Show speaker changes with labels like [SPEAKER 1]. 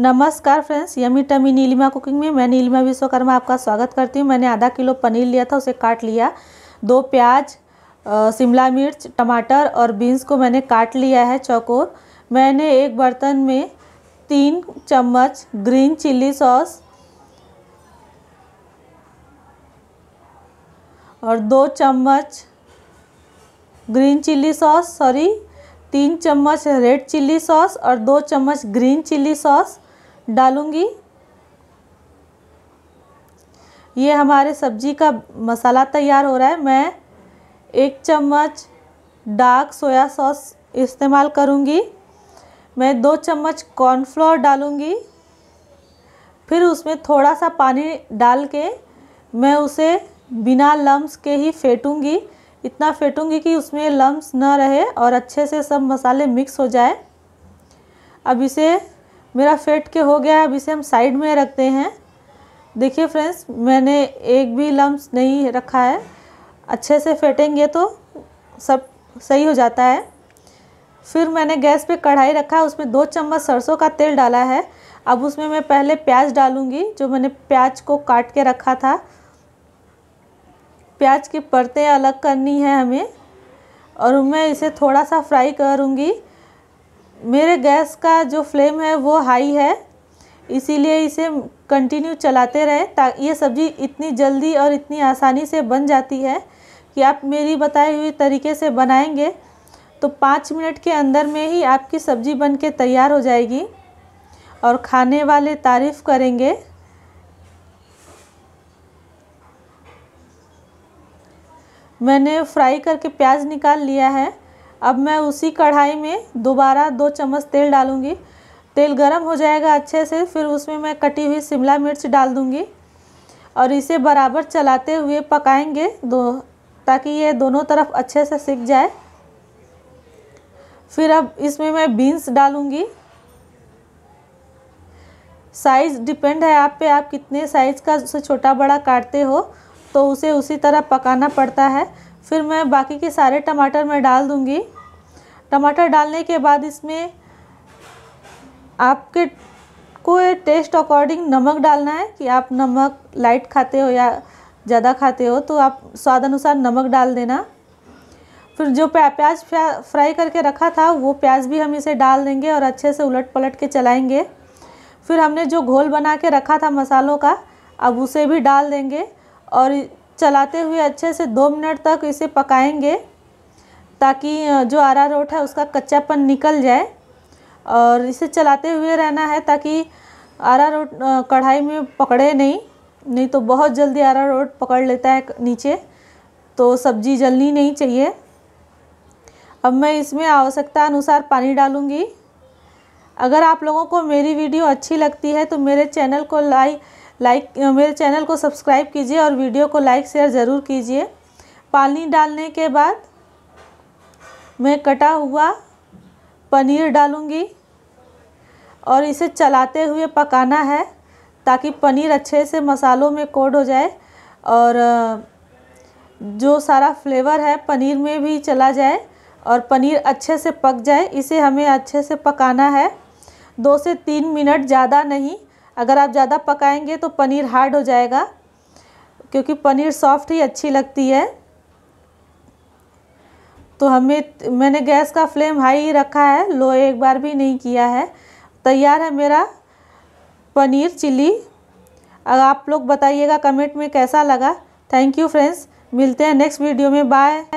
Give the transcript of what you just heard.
[SPEAKER 1] नमस्कार friends yummy tummy Neelima cooking में मैं नीलिमा विश्वकर्मा आपका स्वागत करती हूँ मैंने आधा किलो पनीर लिया था उसे काट लिया दो प्याज शिमला मिर्च टमाटर और बीन्स को मैंने काट लिया है चौकोर मैंने एक बर्तन में तीन चम्मच ग्रीन चिल्ली सॉस और दो चम्मच ग्रीन चिल्ली सॉस सॉरी तीन चम्मच रेड चिल्ली सॉस और दो चम्मच ग्रीन चिल्ली सॉस डालूँगी ये हमारे सब्जी का मसाला तैयार हो रहा है मैं एक चम्मच डार्क सोया सॉस इस्तेमाल करूँगी मैं दो चम्मच कॉर्नफ्लोर डालूँगी फिर उसमें थोड़ा सा पानी डाल के मैं उसे बिना लम्स के ही फेटूँगी इतना फेटूँगी कि उसमें लम्स न रहे और अच्छे से सब मसाले मिक्स हो जाए अब इसे मेरा फेट के हो गया है अब इसे हम साइड में रखते हैं देखिए फ्रेंड्स मैंने एक भी लम्ब नहीं रखा है अच्छे से फेटेंगे तो सब सही हो जाता है फिर मैंने गैस पे कढ़ाई रखा उसमें दो चम्मच सरसों का तेल डाला है अब उसमें मैं पहले प्याज डालूंगी जो मैंने प्याज को काट के रखा था प्याज की परतें अलग करनी है हमें और मैं इसे थोड़ा सा फ्राई करूँगी मेरे गैस का जो फ्लेम है वो हाई है इसीलिए इसे कंटिन्यू चलाते रहें ताकि ये सब्ज़ी इतनी जल्दी और इतनी आसानी से बन जाती है कि आप मेरी बताई हुई तरीके से बनाएंगे तो पाँच मिनट के अंदर में ही आपकी सब्ज़ी बन के तैयार हो जाएगी और खाने वाले तारीफ़ करेंगे मैंने फ्राई करके प्याज निकाल लिया है अब मैं उसी कढ़ाई में दोबारा दो चम्मच तेल डालूँगी तेल गरम हो जाएगा अच्छे से फिर उसमें मैं कटी हुई शिमला मिर्च डाल दूँगी और इसे बराबर चलाते हुए पकाएंगे दो ताकि ये दोनों तरफ अच्छे से सीख जाए फिर अब इसमें मैं बीन्स डालूँगी साइज़ डिपेंड है आप पे आप कितने साइज़ का उसे छोटा बड़ा काटते हो तो उसे उसी तरह पकाना पड़ता है फिर मैं बाकी के सारे टमाटर में डाल दूँगी टमाटर डालने के बाद इसमें आपके को टेस्ट अकॉर्डिंग नमक डालना है कि आप नमक लाइट खाते हो या ज़्यादा खाते हो तो आप स्वाद अनुसार नमक डाल देना फिर जो प्याज फ्राई करके रखा था वो प्याज भी हम इसे डाल देंगे और अच्छे से उलट पलट के चलाएंगे फिर हमने जो घोल बना के रखा था मसालों का अब उसे भी डाल देंगे और चलाते हुए अच्छे से दो मिनट तक इसे पकाएंगे ताकि जो अरारोट है उसका कच्चापन निकल जाए और इसे चलाते हुए रहना है ताकि रोट कढ़ाई में पकड़े नहीं नहीं तो बहुत जल्दी अरारोट पकड़ लेता है नीचे तो सब्ज़ी जलनी नहीं चाहिए अब मैं इसमें आवश्यकता अनुसार पानी डालूँगी अगर आप लोगों को मेरी वीडियो अच्छी लगती है तो मेरे चैनल को लाइक लाइक मेरे चैनल को सब्सक्राइब कीजिए और वीडियो को लाइक शेयर ज़रूर कीजिए पानी डालने के बाद मैं कटा हुआ पनीर डालूँगी और इसे चलाते हुए पकाना है ताकि पनीर अच्छे से मसालों में कोड हो जाए और जो सारा फ्लेवर है पनीर में भी चला जाए और पनीर अच्छे से पक जाए इसे हमें अच्छे से पकाना है दो से तीन मिनट ज़्यादा नहीं अगर आप ज़्यादा पकाएंगे तो पनीर हार्ड हो जाएगा क्योंकि पनीर सॉफ्ट ही अच्छी लगती है तो हमें मैंने गैस का फ्लेम हाई ही रखा है लो एक बार भी नहीं किया है तैयार है मेरा पनीर चिल्ली अगर आप लोग बताइएगा कमेंट में कैसा लगा थैंक यू फ्रेंड्स मिलते हैं नेक्स्ट वीडियो में बाय